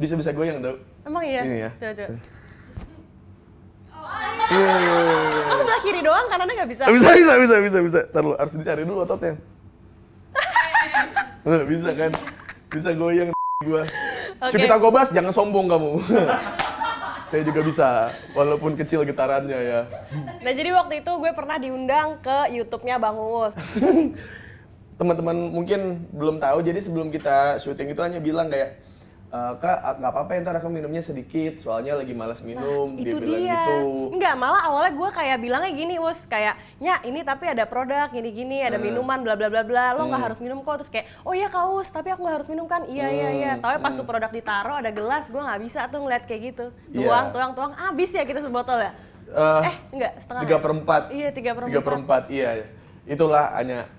Bisa bisa goyang tau. Emang iya? Ini ya. Coba coba. Oh, iya, iya. sebelah kiri doang, karena nggak bisa. Bisa, bisa, bisa, bisa, bisa. Ntar lu harus dicari dulu ototnya. Nah, bisa kan? Bisa goyang gua. Okay. Cipita Gobas, jangan sombong kamu. Saya juga bisa, walaupun kecil getarannya ya. Nah jadi waktu itu gue pernah diundang ke YouTube-nya Bang Uus. Teman-teman mungkin belum tahu, jadi sebelum kita syuting itu hanya bilang kayak, Uh, kak ah, nggak apa-apa ntar aku minumnya sedikit soalnya lagi malas minum nah, dia itu bilang dia. gitu nggak malah awalnya gue kayak bilangnya gini us kayak nya ini tapi ada produk gini gini ada hmm. minuman bla bla bla bla lo nggak hmm. harus minum kok terus kayak oh iya kak us tapi aku nggak harus minum kan iya iya iya hmm, tapi ya pas hmm. tuh produk ditaruh ada gelas gue nggak bisa tuh ngeliat kayak gitu tuang iya. yeah. tuang tuang abis ya kita sebotol ya uh, eh enggak eh, setengah tiga ya? perempat iya tiga per empat iya, iya itulah hanya